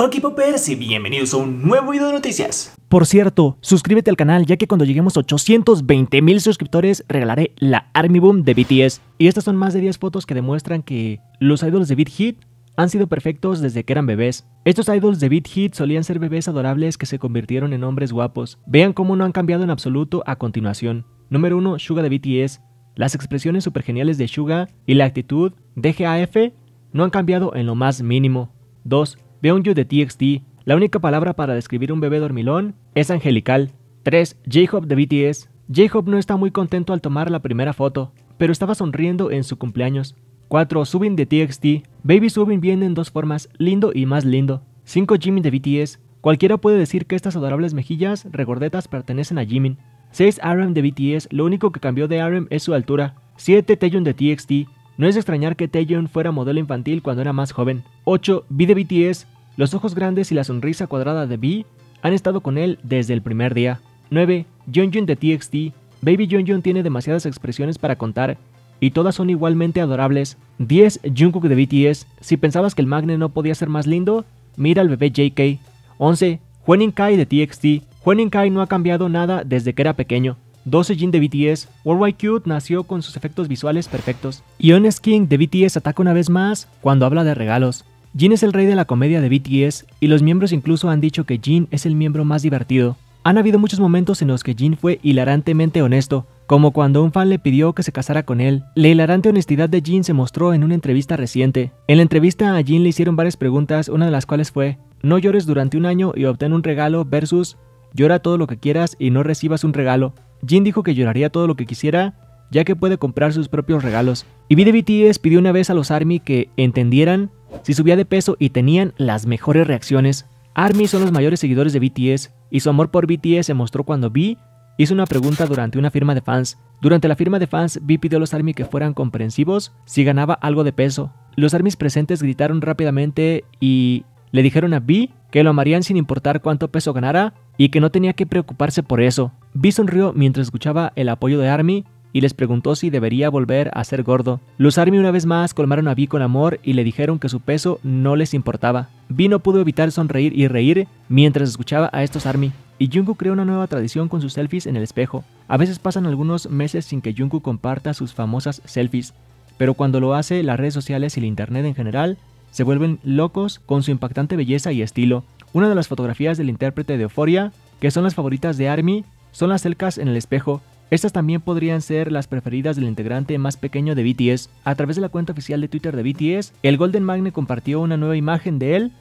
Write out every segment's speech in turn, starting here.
Hola Poppers y bienvenidos a un nuevo video de noticias. Por cierto, suscríbete al canal ya que cuando lleguemos a 820 mil suscriptores regalaré la Army Boom de BTS. Y estas son más de 10 fotos que demuestran que los idols de Beat Hit han sido perfectos desde que eran bebés. Estos idols de Beat Hit solían ser bebés adorables que se convirtieron en hombres guapos. Vean cómo no han cambiado en absoluto a continuación. Número 1, Suga de BTS. Las expresiones super geniales de Suga y la actitud de GAF no han cambiado en lo más mínimo. 2. You de TXT, la única palabra para describir un bebé dormilón es angelical. 3. J-Hope de BTS. J-Hope no está muy contento al tomar la primera foto, pero estaba sonriendo en su cumpleaños. 4. Subin de TXT. Baby Subin viene en dos formas, lindo y más lindo. 5. Jimin de BTS. Cualquiera puede decir que estas adorables mejillas regordetas pertenecen a Jimin. 6. RM de BTS. Lo único que cambió de RM es su altura. 7. Tejun de TXT. No es extrañar que Taeyeon fuera modelo infantil cuando era más joven. 8. B de BTS. Los ojos grandes y la sonrisa cuadrada de B han estado con él desde el primer día. 9. Yeonjun de TXT. Baby Yeonjun tiene demasiadas expresiones para contar y todas son igualmente adorables. 10. Jungkook de BTS. Si pensabas que el magne no podía ser más lindo, mira al bebé JK. 11. Juan Kai de TXT. Juan Kai no ha cambiado nada desde que era pequeño. 12 Jin de BTS, Worldwide Cute nació con sus efectos visuales perfectos. Y Honest King de BTS ataca una vez más cuando habla de regalos. Jin es el rey de la comedia de BTS y los miembros incluso han dicho que Jin es el miembro más divertido. Han habido muchos momentos en los que Jin fue hilarantemente honesto, como cuando un fan le pidió que se casara con él. La hilarante honestidad de Jin se mostró en una entrevista reciente. En la entrevista a Jin le hicieron varias preguntas, una de las cuales fue, no llores durante un año y obtén un regalo versus llora todo lo que quieras y no recibas un regalo. Jin dijo que lloraría todo lo que quisiera, ya que puede comprar sus propios regalos. Y B de BTS pidió una vez a los ARMY que entendieran si subía de peso y tenían las mejores reacciones. ARMY son los mayores seguidores de BTS, y su amor por BTS se mostró cuando B hizo una pregunta durante una firma de fans. Durante la firma de fans, B pidió a los ARMY que fueran comprensivos si ganaba algo de peso. Los ARMY presentes gritaron rápidamente y le dijeron a B que lo amarían sin importar cuánto peso ganara y que no tenía que preocuparse por eso. Vi sonrió mientras escuchaba el apoyo de Army y les preguntó si debería volver a ser gordo. Los Army una vez más colmaron a Vi con amor y le dijeron que su peso no les importaba. Vi no pudo evitar sonreír y reír mientras escuchaba a estos Army. Y Jungkook creó una nueva tradición con sus selfies en el espejo. A veces pasan algunos meses sin que Jungkook comparta sus famosas selfies, pero cuando lo hace, las redes sociales y el internet en general se vuelven locos con su impactante belleza y estilo. Una de las fotografías del intérprete de Euforia, que son las favoritas de Army, son las cercas en el espejo. Estas también podrían ser las preferidas del integrante más pequeño de BTS. A través de la cuenta oficial de Twitter de BTS, el Golden Magne compartió una nueva imagen de él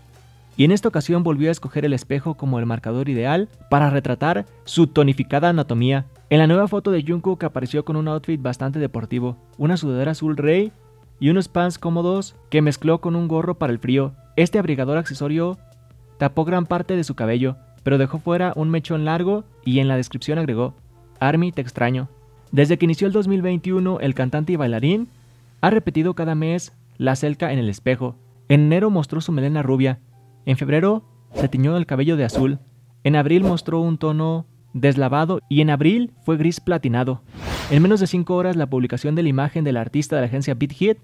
y en esta ocasión volvió a escoger el espejo como el marcador ideal para retratar su tonificada anatomía. En la nueva foto de Jungkook apareció con un outfit bastante deportivo, una sudadera azul rey y unos pants cómodos que mezcló con un gorro para el frío. Este abrigador accesorio tapó gran parte de su cabello, pero dejó fuera un mechón largo y en la descripción agregó, Army, te extraño. Desde que inició el 2021, el cantante y bailarín ha repetido cada mes la celca en el espejo. En enero mostró su melena rubia, en febrero se tiñó el cabello de azul, en abril mostró un tono deslavado y en abril fue gris platinado. En menos de 5 horas la publicación de la imagen del artista de la agencia Beat Hit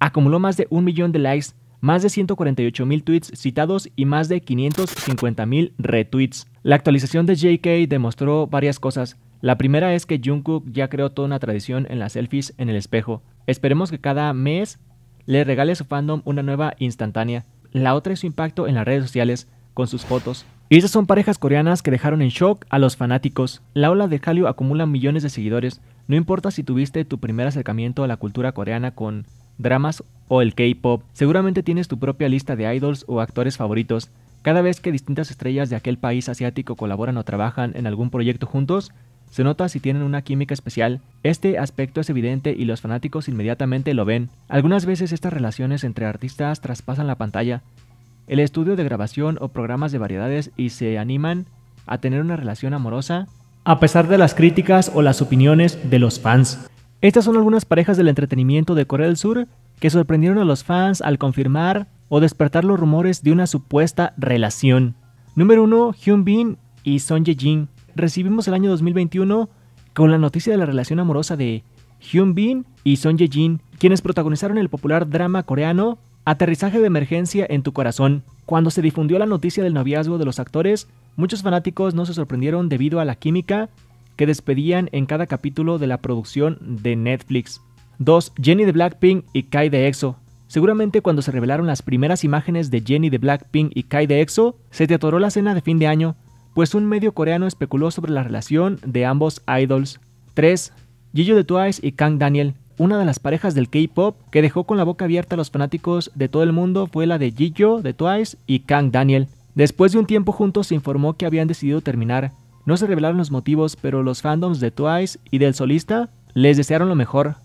acumuló más de un millón de likes más de 148 mil tweets citados y más de 550.000 retweets. La actualización de JK demostró varias cosas. La primera es que Jungkook ya creó toda una tradición en las selfies en el espejo. Esperemos que cada mes le regale a su fandom una nueva instantánea. La otra es su impacto en las redes sociales con sus fotos. Y esas son parejas coreanas que dejaron en shock a los fanáticos. La ola de Hallyu acumula millones de seguidores. No importa si tuviste tu primer acercamiento a la cultura coreana con dramas o el K-pop. Seguramente tienes tu propia lista de idols o actores favoritos. Cada vez que distintas estrellas de aquel país asiático colaboran o trabajan en algún proyecto juntos, se nota si tienen una química especial. Este aspecto es evidente y los fanáticos inmediatamente lo ven. Algunas veces estas relaciones entre artistas traspasan la pantalla, el estudio de grabación o programas de variedades y se animan a tener una relación amorosa a pesar de las críticas o las opiniones de los fans. Estas son algunas parejas del entretenimiento de Corea del Sur que sorprendieron a los fans al confirmar o despertar los rumores de una supuesta relación. Número 1, Hyun Bin y Son Ye Jin. Recibimos el año 2021 con la noticia de la relación amorosa de Hyun Bin y Son Ye Jin, quienes protagonizaron el popular drama coreano Aterrizaje de emergencia en tu corazón. Cuando se difundió la noticia del noviazgo de los actores, muchos fanáticos no se sorprendieron debido a la química que despedían en cada capítulo de la producción de Netflix. 2. Jenny de Blackpink y Kai de EXO. Seguramente cuando se revelaron las primeras imágenes de Jenny de Blackpink y Kai de EXO, se te atoró la cena de fin de año, pues un medio coreano especuló sobre la relación de ambos idols. 3. Jiyo de Twice y Kang Daniel. Una de las parejas del K-pop que dejó con la boca abierta a los fanáticos de todo el mundo fue la de Jiyo de Twice y Kang Daniel. Después de un tiempo juntos se informó que habían decidido terminar. No se revelaron los motivos, pero los fandoms de Twice y del solista les desearon lo mejor.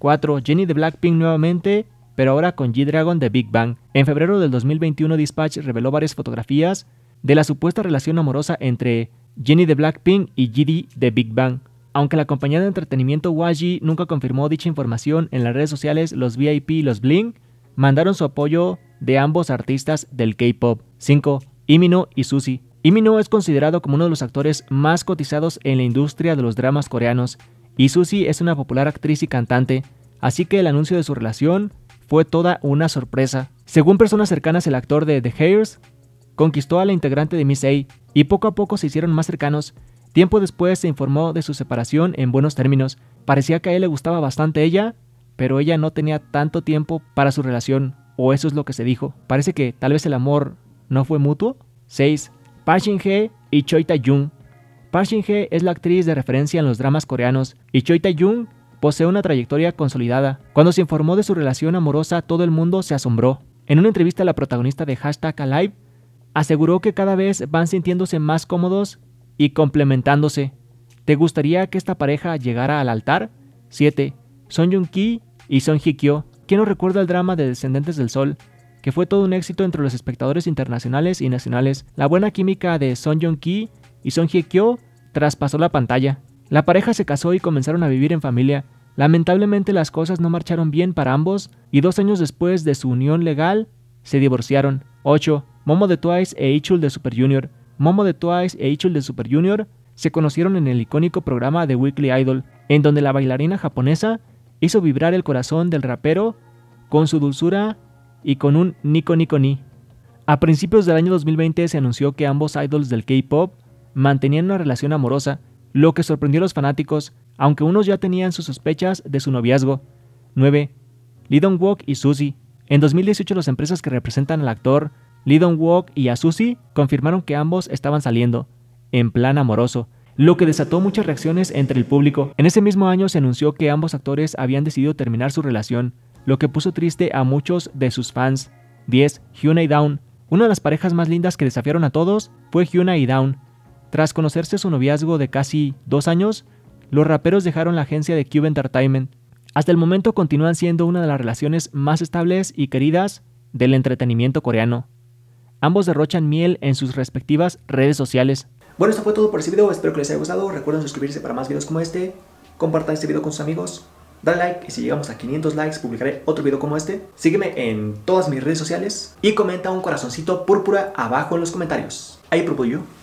4. Jenny de Blackpink nuevamente, pero ahora con G-Dragon de Big Bang. En febrero del 2021, Dispatch reveló varias fotografías de la supuesta relación amorosa entre Jenny de Blackpink y GD de Big Bang. Aunque la compañía de entretenimiento YG nunca confirmó dicha información en las redes sociales, los VIP y los Bling mandaron su apoyo de ambos artistas del K-pop. 5. Imino y Suzy. Imino es considerado como uno de los actores más cotizados en la industria de los dramas coreanos y Susie es una popular actriz y cantante, así que el anuncio de su relación fue toda una sorpresa. Según personas cercanas, el actor de The Hairs conquistó a la integrante de Miss A y poco a poco se hicieron más cercanos. Tiempo después se informó de su separación en buenos términos. Parecía que a él le gustaba bastante ella, pero ella no tenía tanto tiempo para su relación, o eso es lo que se dijo. Parece que tal vez el amor no fue mutuo. 6. Pashin y Choi Tayun. Park Shin-hye es la actriz de referencia en los dramas coreanos y Choi Tae-jung posee una trayectoria consolidada. Cuando se informó de su relación amorosa, todo el mundo se asombró. En una entrevista, la protagonista de Hashtag Alive aseguró que cada vez van sintiéndose más cómodos y complementándose. ¿Te gustaría que esta pareja llegara al altar? 7. Son yoon ki y Son Hikyo. ¿Quién no recuerda el drama de Descendentes del Sol? que fue todo un éxito entre los espectadores internacionales y nacionales. La buena química de Son Jong-ki y Son Hye Kyo traspasó la pantalla. La pareja se casó y comenzaron a vivir en familia. Lamentablemente las cosas no marcharon bien para ambos y dos años después de su unión legal se divorciaron. 8. Momo de Twice e Ichul de Super Junior. Momo de Twice e Ichul de Super Junior se conocieron en el icónico programa de Weekly Idol, en donde la bailarina japonesa hizo vibrar el corazón del rapero con su dulzura y con un Nico Nico Ni. A principios del año 2020 se anunció que ambos idols del K-pop mantenían una relación amorosa, lo que sorprendió a los fanáticos, aunque unos ya tenían sus sospechas de su noviazgo. 9. Lee Dong Wook y Suzy. En 2018 las empresas que representan al actor Lee Dong y a Suzy confirmaron que ambos estaban saliendo, en plan amoroso, lo que desató muchas reacciones entre el público. En ese mismo año se anunció que ambos actores habían decidido terminar su relación, lo que puso triste a muchos de sus fans. 10. Hyuna y Down. Una de las parejas más lindas que desafiaron a todos fue Hyuna y Down, tras conocerse su noviazgo de casi dos años, los raperos dejaron la agencia de Cube Entertainment. Hasta el momento continúan siendo una de las relaciones más estables y queridas del entretenimiento coreano. Ambos derrochan miel en sus respectivas redes sociales. Bueno, esto fue todo por este video, espero que les haya gustado. Recuerden suscribirse para más videos como este, compartan este video con sus amigos, dale like y si llegamos a 500 likes publicaré otro video como este. Sígueme en todas mis redes sociales y comenta un corazoncito púrpura abajo en los comentarios. Ahí propongo yo.